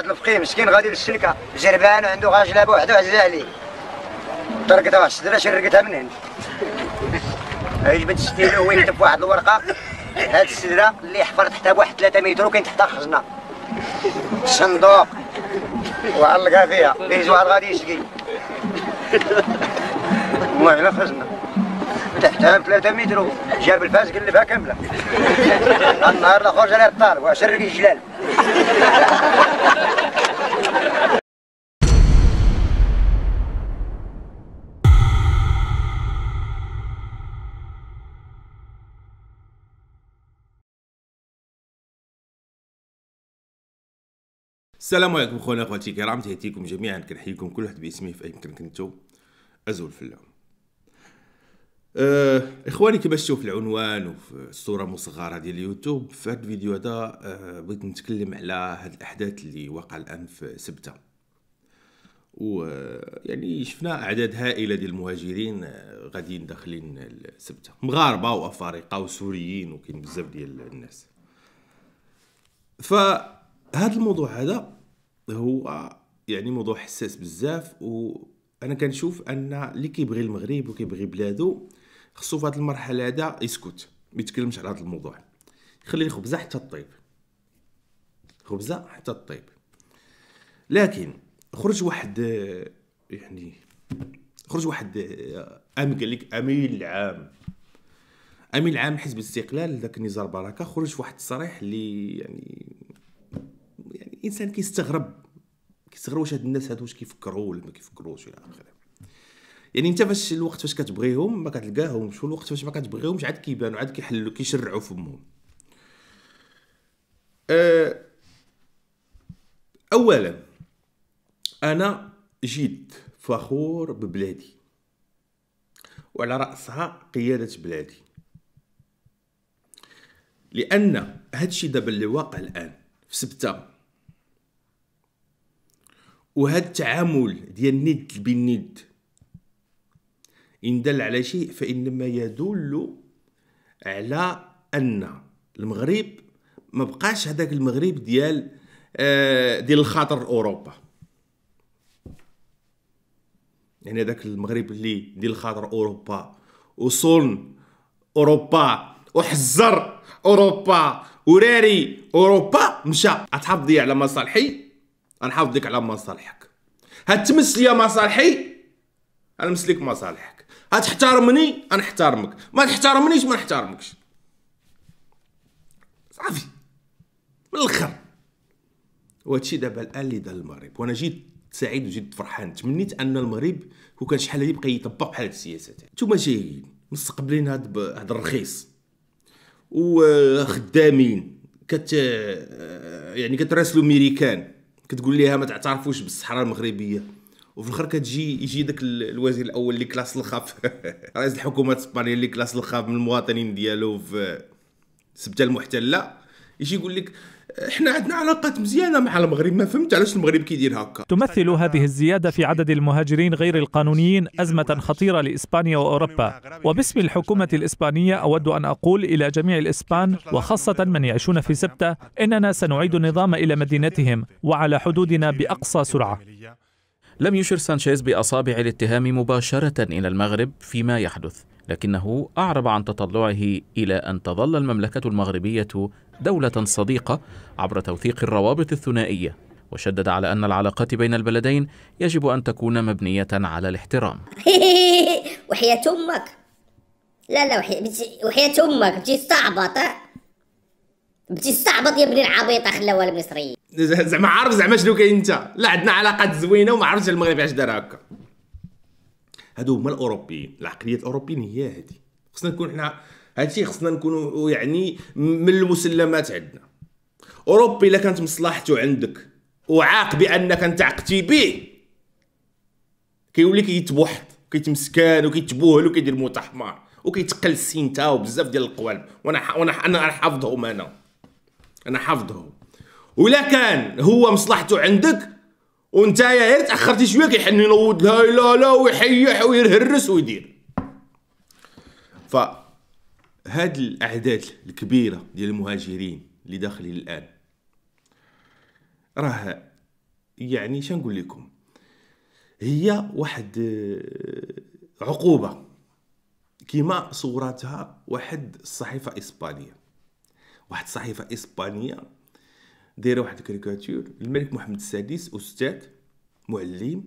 واحد الفقيه مسكين غادي للسلكه جربان وعندو غاج لابو وحدو عزيزه عليه طرقتها واحد السدره شرقتها من هنا جبت ستيلو وين واحد الورقه هاد السدره اللي حفرت تحتها بواحد 3 متر وكاين تحتها خزنه صندوق وعلقها فيها ليه واحد غادي يسقي المهم على خزنه تحتها ب 3 متر جاب الفاس قلبها كامله النهار الاخر جاني الطار وشرق الجلال السلام عليكم خونا اخواتي الكرام تحياتيكم جميعا كنحييكم كل واحد باسمه في اي مكان كنتو ازول في اللون أه اخواني كما تشوف العنوان وفي الصوره المصغره ديال اليوتيوب في هذا الفيديو هذا أه بغيت نتكلم على هاد الاحداث اللي وقع الان في سبته و آه، يعني شفنا اعداد هائله ديال المهاجرين آه، غاديين داخلين سبته مغاربه وافارقه وسوريين وكاين بزاف ديال الناس فهاد الموضوع هذا هو يعني موضوع حساس بزاف و انا كنشوف ان اللي كيبغي المغرب وكيبغي بلادو خصو في هذه المرحله هذا يسكت ما يتكلمش على هذا الموضوع يخلي الخبزه حتى طيب خبزه حتى طيب لكن خرج واحد يعني خرج واحد آه، ام قال لك امين العام امين العام حزب الاستقلال ذاك نزار بركه خرج واحد الصريح اللي يعني يعني انسان كيستغرب كيستغرب واش هاد الناس هادو واش كيفكروا ولا ما كيفكروش الى اخره يعني انت فاش الوقت فاش كتبغيهم ما كتلقاهمش والوقت فاش ما كتبغيهمش عاد كيبانوا عاد كيحلوا كيشرعوا فمهم أه اولا انا جد فخور ببلادي وعلى راسها قياده بلادي لان هادشي دابا اللي واقع الان في سبته وهاد التعامل ديال ند بالند إن دل على شيء فإنما يدل على أن المغرب ما بقاش هذاك المغرب ديال آه، ديال الخاطر أوروبا يعني هذاك المغرب اللي ديال خاطر أوروبا وصون أوروبا وحزر أوروبا وراري أوروبا مشى أتحفظي على مصالحي غنحافظك على مصالحك هتمس ليا مصالحي غنمسلك مصالحك انا احترمك ما تحترمنيش ما نحترمكش صافي من الاخر وهادشي دابا الان اللي دار المغرب وانا جيت سعيد وجد فرحان تمنيت ان المغرب كون كان شحال هادي بقى يطبق بحال هاد السياسات نتوما جايين مستقبلين هاد ب... هاد الرخيص وخدامين كت آه، يعني كتراسلو ميريكان كتقول ليها ما تعترفوش بالصحراء المغربيه وفي الاخر كتجي يجي داك الوزير الاول اللي كلاس الخاف رئيس الحكومه الاسبانيه اللي كلاس الخاف من المواطنين ديالو في سبته المحتله يجي يقول لك احنا عندنا علاقات مزيانه مع المغرب ما فهمت علاش المغرب كيدير هكا تمثل هذه الزياده في عدد المهاجرين غير القانونيين ازمه خطيره لاسبانيا واوروبا وباسم الحكومه الاسبانيه اود ان اقول الى جميع الاسبان وخاصه من يعيشون في سبته اننا سنعيد النظام الى مدينتهم وعلى حدودنا باقصى سرعه لم يشر سانشيز بأصابع الاتهام مباشرة إلى المغرب فيما يحدث لكنه أعرب عن تطلعه إلى أن تظل المملكة المغربية دولة صديقة عبر توثيق الروابط الثنائية وشدد على أن العلاقات بين البلدين يجب أن تكون مبنية على الاحترام وحياة أمك لا لا وحياة أمك بتجي صعبة الصعبه يا بني العبيطه خلاوها المصريين زعما عارف زعما شنو كاين انت لا عندنا علاقات زوينه وما عرفتش المغرب علاش دار هكا هادو هما الاوروبيين العقليه الاوروبيين هي هادي خصنا نكون حنا هادشي خصنا نكونوا يعني من المسلمات عندنا اوروبي الا كانت مصلحته عندك وعاق بانك انت عقتي به كيولي كيتبوحط كيتمسكان وكيتبوهل وكيدير موطا حمار وكيتقل تاو وبزاف ديال القوالب وانا وانا انا حافظهم انا انا حافظهم ولا كان هو مصلحته عندك وانت يا تاخرتي شويه كيحن ينوض لا لا لا ويحيح ويهرس ويدير ف هاد الاعداد الكبيره ديال المهاجرين اللي داخلين الان راه يعني شنقول لكم هي واحد آه، عقوبه كما صورتها واحد الصحيفه اسبانيه واحد الصحيفه اسبانيه دايره واحد الكاريكاتور الملك محمد السادس استاذ معلم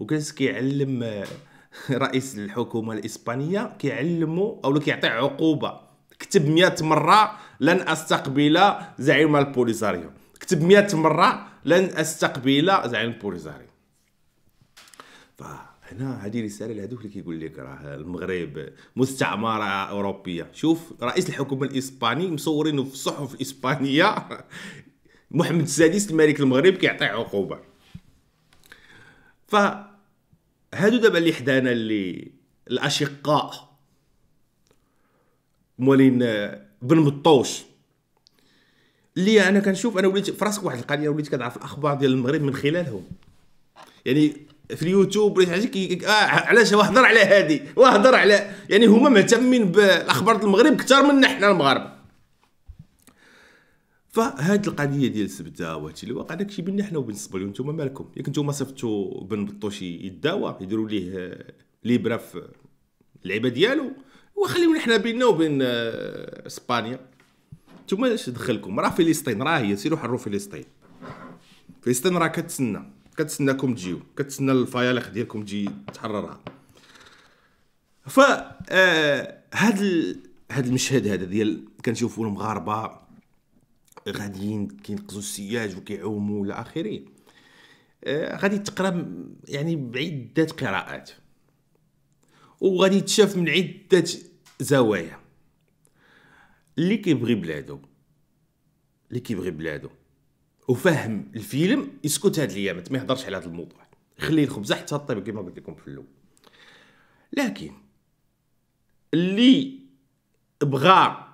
وكان كيعلم آه، رئيس الحكومه الاسبانيه كيعلمو او كيعطي عقوبه كتب 100 مره لن استقبل زعيم البوليساريو كتب 100 مره لن استقبل زعيم البوليساريو هنا هذه رساله لهذوك اللي كيقول لك راه المغرب مستعمره اوروبيه شوف رئيس الحكومه الاسباني مصورين في الصحف الاسبانيه محمد السادس الملك المغرب كيعطي عقوبه فهادو دابا اللي حدانا اللي الاشقاء مولين بن مطوش اللي انا كنشوف انا وليت في راسك واحد القضيه وليت كنعرف الاخبار ديال المغرب من خلالهم يعني في اليوتيوب ولا حاجه آه علاش واهضر على هذه واهضر على يعني هما مهتمين بالاخبار المغرب اكثر منا حنا المغاربه فهاد القضيه ديال الزبده وهادشي اللي واقع داكشي بيننا حنا وبين الصبليون نتوما مالكم ياك نتوما صيفطتوا بن بطوش يداوى يديروا ليه ليبرا في اللعيبه ديالو وخليونا حنا بيننا وبين آه، اسبانيا نتوما اش دخلكم راه فلسطين راه هي سيروا حروا فلسطين فلسطين راه كتسنى كتسناكم تجيو كتسنى الفيالخ ديالكم تجي تحررها ف آه، هاد هاد المشهد هذا ديال كنشوفوا المغاربه غاديين كينقزوا السياج وكيعوموا الى اخره آه، غادي تقرا يعني بعده قراءات وغادي تشاف من عده زوايا اللي كيبغي بلادو اللي كيبغي بلادو وفهم الفيلم يسكت هاد الايامات ما يهضرش على هذا الموضوع خليه الخبز حتى طيب كما قلت لكم في الاول لكن اللي بغى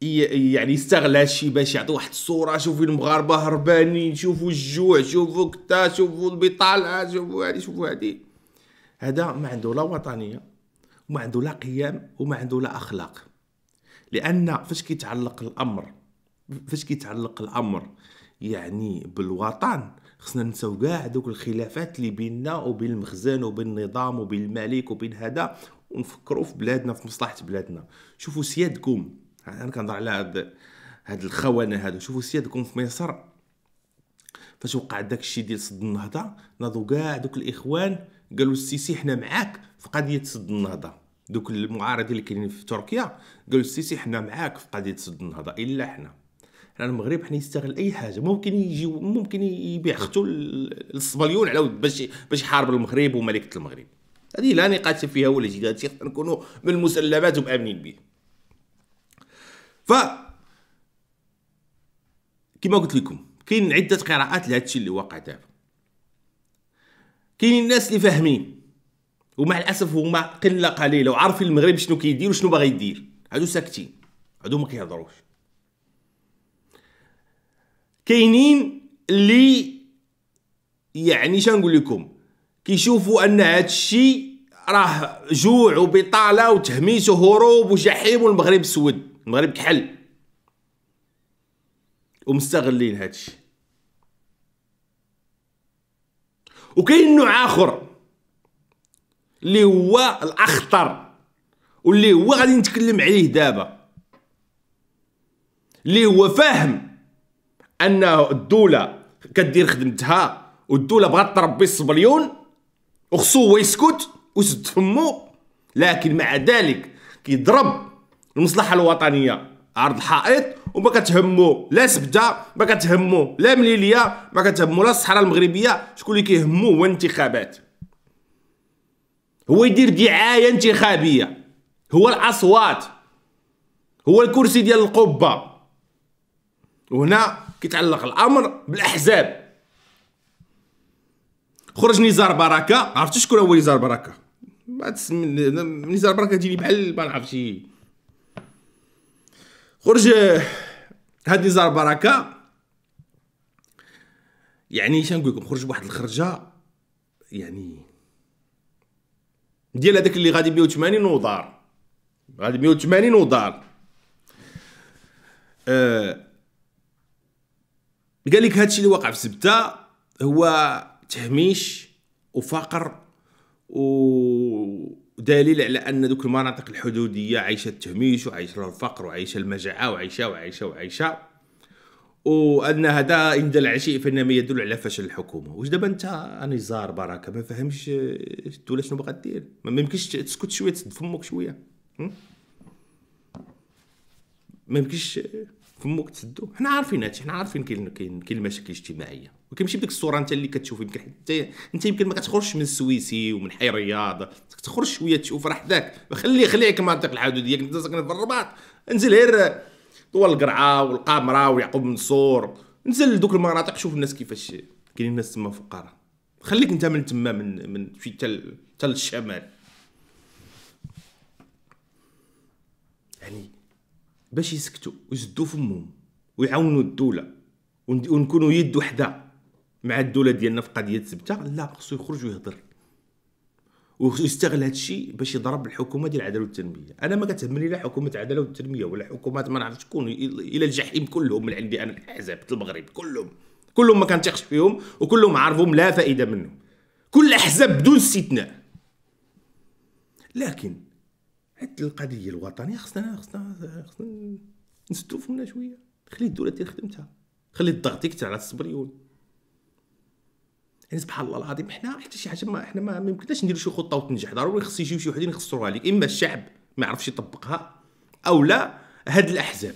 يعني يستغل هادشي باش يعطي واحد الصوره شوفوا المغاربه هربانين شوفوا الجوع شوفوا كتا شوفوا البطاله شوفوا هادي شوفوا هادي هذا ما عنده لا وطنيه وما عنده لا قيم وما عنده لا اخلاق لان فاش كيتعلق الامر فاش كيتعلق الامر يعني بالوطن خصنا ننساو كاع دوك الخلافات اللي بيننا وبين المخزن وبين النظام وبين الملك وبين هذا ونفكروا في بلادنا في مصلحه بلادنا شوفوا سيادكم يعني انا كنهضر على هاد هاد الخونه هادو شوفوا سيادكم في مصر فاش وقع داك الشيء ديال صد النهضه ناضوا كاع دوك الاخوان قالوا السيسي حنا معاك في قضيه صد النهضه دوك المعارضين اللي كاينين في تركيا قالوا السيسي حنا معاك في قضيه صد النهضه الا حنا حنا المغرب حنا يستغل اي حاجه ممكن يجي ممكن يبيع اختو للصبليون على باش باش يحارب المغرب وملكه المغرب هذه لا نقاش فيها ولا جدال شيخ نكونوا من المسلمات ومامنين به ف كما قلت لكم كاين عده قراءات لهذا الشيء اللي واقع دابا كاينين الناس اللي فاهمين ومع الاسف هما قله قليله وعارفين المغرب شنو كيدير وشنو باغي يدير هادو ساكتين هادو ما كيهضروش كاينين اللي يعني نقول لكم كيشوفوا ان هذا الشيء راه جوع وبطاله وتهميس وهروب وجحيم والمغرب سود المغرب كحل ومستغلين هذا الشيء وكاين نوع اخر اللي هو الاخطر واللي هو غادي نتكلم عليه دابا اللي هو فاهم ان الدوله كدير خدمتها والدوله بغات تربي الصبليون وخصو هو يسكت وسد فمو لكن مع ذلك كيضرب المصلحه الوطنيه عرض الحائط وما كتهمو لا سبته ما كتهمو لا مليليه ما كتهمو لا الصحراء المغربيه شكون اللي كيهمو هو الانتخابات هو يدير دعايه انتخابيه هو الاصوات هو الكرسي ديال القبه وهنا كيتعلق الامر بالاحزاب خرج نزار بركه عرفتي شكون هو نزار بركه نزار بركه تجيني بحال ما نعرفش خرج هاد نزار بركه يعني شنو لكم خرج بواحد الخرجه يعني ديال هذاك اللي غادي 180 ودار غادي 180 ودار أه قال لك الشيء اللي وقع في سبته هو تهميش وفقر ودليل على ان دوك المناطق الحدوديه عايشه التهميش وعايشه الفقر وعايشه المجاعه وعايشه وعايشه وعايشه وان هذا ان دل على شيء فانما يدل على فشل الحكومه واش دابا انت نزار بركه ما فهمش الدوله شنو باغا دير ما يمكنش تسكت شويه تسد فمك شويه ما يمكنش فمك تسدو حنا عارفين هادشي حنا عارفين كاين كاين كاين المشاكل الاجتماعيه ولكن ماشي بديك الصوره انت اللي كتشوف يمكن حتى انت يمكن ما كتخرجش من السويسي ومن حي الرياض تخرج شويه تشوف راه حداك خلي خليك المناطق الحدوديه كنت ساكن في الرباط انزل غير طوال القرعه والقامره ويعقوب منصور نزل لدوك المناطق شوف الناس كيفاش كاينين الناس تما فقراء خليك انت من تما من من شي حتى الشمال يعني باش يسكتوا ويسدوا فمهم ويعاونوا الدوله ونكونوا يد وحده مع الدوله ديالنا في قضيه سبته لا خصو يخرج ويهضر ويستغل هذا الشيء باش يضرب الحكومه ديال العداله والتنميه انا ما كتهمني لا حكومه العداله والتنميه ولا حكومات ما نعرف شكون الى الجحيم كلهم من عندي انا الاحزاب المغرب كلهم كلهم ما كنتيقش فيهم وكلهم عارفهم لا فائده منهم كل احزاب بدون استثناء لكن حتى القضيه الوطنيه خصنا خصنا خصنا نسدو فمنا شويه خلي الدوله دير خدمتها خلي الضغط يكثر على الصبريون يعني سبحان الله العظيم حنا حتى شي حاجه ما حنا ما يمكنناش نديرو شي خطه وتنجح ضروري خص يجيو شي وحدين يخسروها لك اما الشعب ما يعرفش يطبقها او لا هاد الاحزاب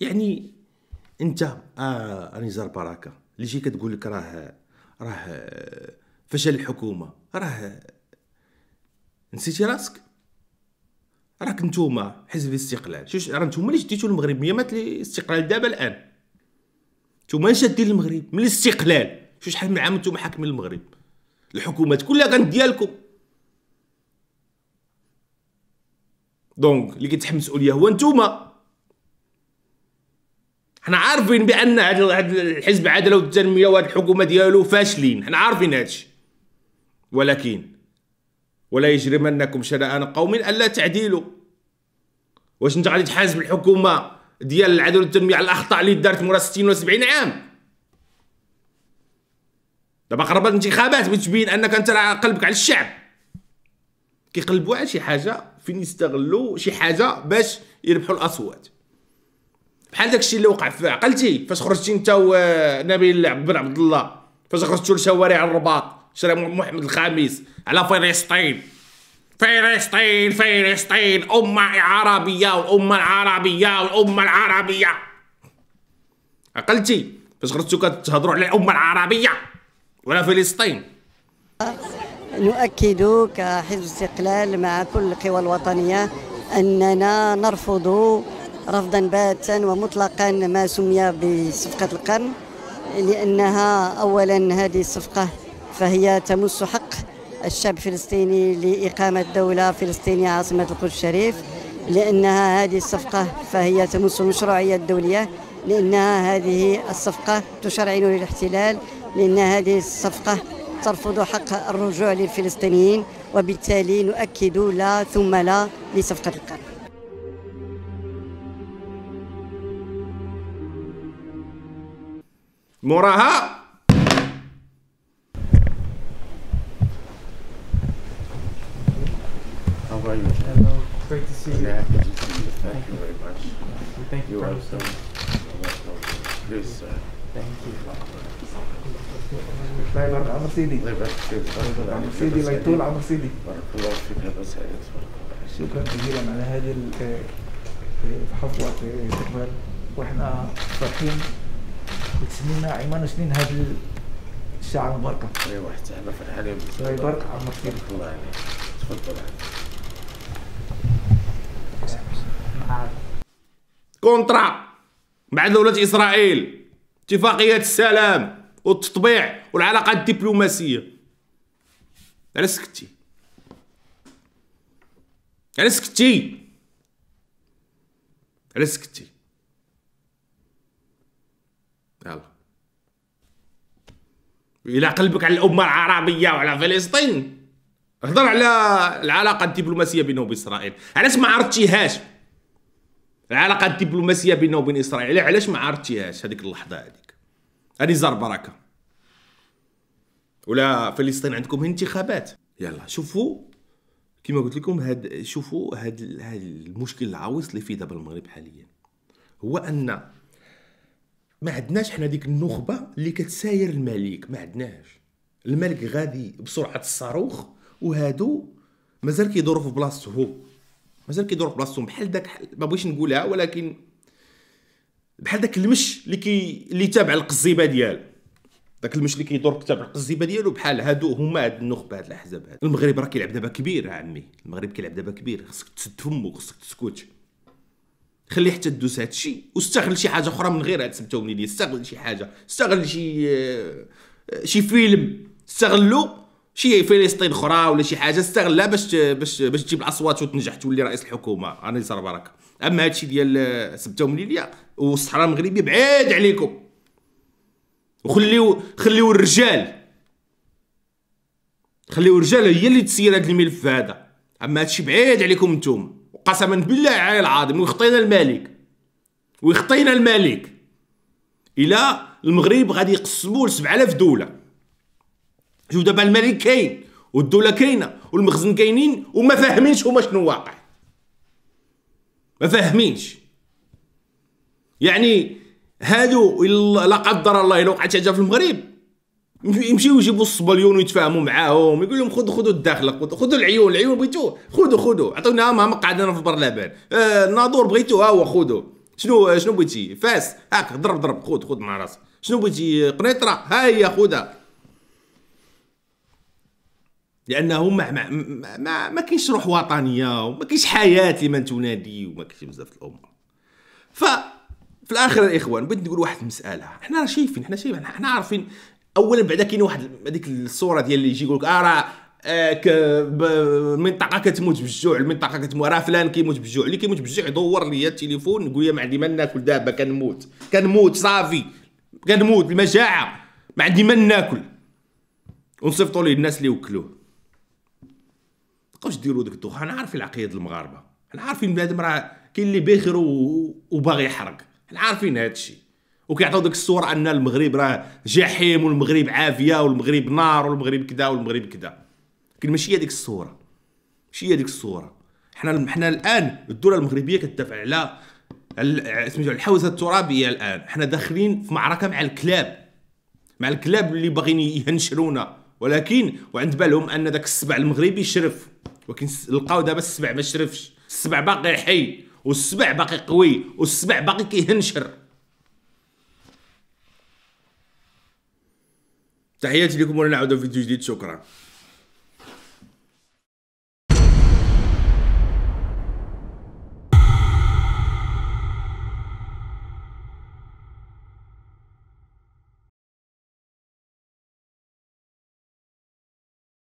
يعني انت آه نزار بركه اللي جاي كتقول لك راه راه فشل الحكومه راه نسيتي راسك راك نتوما حزب الاستقلال شوش راه نتوما اللي شديتو المغرب من مات الاستقلال دابا الان نتوما شادين المغرب من الاستقلال شو شحال من عام نتوما حاكمين المغرب الحكومات كلها كانت ديالكم دونك اللي كيتحمل المسؤوليه هو نتوما حنا عارفين بان هاد الحزب العداله والتنميه وهاد الحكومه ديالو فاشلين حنا عارفين هادشي ولكن ولا يجرمنكم شنآن قوم الا تعديلوا واش انت غادي تحاسب الحكومه ديال العدل والتنميه على الاخطاء اللي دارت مورا 60 ولا 70 عام دابا قربت الانتخابات بتبين انك انت قلبك على الشعب كيقلبوا على شي حاجه فين يستغلوا شي حاجه باش يربحوا الاصوات بحال داكشي اللي وقع في عقلتي فاش خرجتي انت ونبيل بن عبد الله فاش خرجتوا لشوارع الرباط شارع محمد الخامس على فلسطين فلسطين فلسطين أمة عربية والأمة العربية والأمة العربية عقلتي فاش غرتو كتهضروا على الأمة العربية ولا فلسطين نؤكد كحزب استقلال مع كل القوى الوطنية أننا نرفض رفضا باتا ومطلقا ما سمي بصفقة القرن لأنها أولا هذه الصفقة فهي تمس حق الشعب الفلسطيني لإقامة دولة فلسطينية عاصمة القدس الشريف لأنها هذه الصفقة فهي تمس المشروعية الدولية لأنها هذه الصفقة تشرعن للاحتلال لأن هذه الصفقة ترفض حق الرجوع للفلسطينيين وبالتالي نؤكد لا ثم لا لصفقة القرن مراها see you. Thank you very much. Thank you. You also. Please. Thank you. طيب عمر سيدي عمر سيدي ليتول عمر سيدي بارك الله فيك شكرا جزيلا على هذه الحفوة آه، آه، استقبال واحنا فرحين وتسنينا عمان سنين هذا الساعة المباركة ايوا حتى انا الله يبارك عمر سيدي الله يبارك تفضل عليك كونترا مع دولة إسرائيل اتفاقية السلام والتطبيع والعلاقات الدبلوماسية علاش سكتي علاش سكتي علاش سكتي يلا إلى قلبك على الأمة العربية وعلى فلسطين هضر على العلاقة الدبلوماسية بينه وبين إسرائيل علاش ما عرفتيهاش العلاقه الدبلوماسيه بيننا وبين اسرائيل علاش ما عرفتيهاش هذيك اللحظه هذيك هذه زار بركه ولا فلسطين عندكم انتخابات يلا شوفوا كما قلت لكم هاد شوفوا هاد, هاد المشكل العويص اللي فيه دابا المغرب حاليا هو ان ما عندناش حنا ديك النخبه اللي كتساير الملك ما عندناش الملك غادي بسرعه الصاروخ وهادو مازال كيدوروا في هو مازال كيدور في بلاصتهم بحال داك ما بغيتش نقولها ولكن بحال داك المش اللي كي اللي تابع القزيبه ديالو داك المش اللي كيدور تابع القزيبه ديالو بحال هادو هما هاد النخبه هاد الاحزاب هاد المغرب راه كيلعب دابا كبير عمي المغرب كيلعب دابا كبير خصك تسد فمك خصك تسكت خلي حتى تدوس هادشي واستغل شي حاجه اخرى من غير هاد السبته والنيليه استغل شي حاجه استغل شي آه، آه، شي فيلم استغلو شي فلسطين اخرى ولا شي حاجه استغلها باش باش باش تجيب الاصوات وتنجح تولي رئيس الحكومه راني صار بركه اما هادشي ديال سبته ومليليه والصحراء المغربي بعيد عليكم وخليو خليو الرجال خليو الرجال هي اللي تسير هذا الملف هذا اما هادشي بعيد عليكم نتوما وقسما بالله على العظيم ويخطينا الملك ويخطينا الملك الى المغرب غادي يقسموا ل 7000 دوله شوف دابا الملك كاين والدوله كاينه والمخزن كاينين وما فاهمينش هما شنو واقع ما فاهمينش يعني هادو لا قدر الله الا وقعت حاجه في المغرب يمشيو يجيبوا الصبليون ويتفاهموا معاهم يقول لهم خذوا خذوا الداخل خذوا العيون العيون بغيتوه خذوا خذوا عطونا ما قعدنا في البرلمان آه الناظور بغيتو ها هو خذوا شنو شنو بغيتي فاس هاك ضرب ضرب خذ خذ مع راسك شنو بغيتي قنيطره ها هي خذها لانه ما ما, ما, ما كاينش روح وطنيه وما كاينش حياه لمن تنادي وما كاينش بزاف الامور ف في الاخر الاخوان بغيت نقول واحد المساله حنا راه شايفين حنا شايفين حنا عارفين اولا بعدا كاين واحد هذيك الصوره ديال اللي يجي يقول لك اه راه المنطقه آه، كتموت بالجوع المنطقه كتموت راه فلان كيموت بالجوع اللي كيموت بالجوع يدور ليا التليفون يقول لي ما عندي ما ناكل دابا كنموت كنموت صافي كنموت المجاعه ما عندي ما ناكل ونصيفطوا لي الناس اللي وكلوه تبقاوش ديروا داك الدوخه انا عارفين العقيده المغاربه انا عارفين بنادم راه كاين اللي باخر وباغي يحرق انا عارفين هذا الشيء وكيعطيو داك الصوره ان المغرب راه جحيم والمغرب عافيه والمغرب نار والمغرب كذا والمغرب كذا لكن ماشي هي ديك الصوره ماشي هي ديك الصوره حنا حنا الان الدوله المغربيه كتدافع على سميتو الحوزه الترابيه الان حنا داخلين في معركه مع الكلاب مع الكلاب اللي باغيين يهنشرونا ولكن وعند بالهم ان داك السبع المغربي شرف ولكن لقاو دابا السبع ما شرفش السبع باقي حي والسبع باقي قوي والسبع باقي كيهنشر تحياتي لكم ولنعود نعاودو فيديو جديد شكرا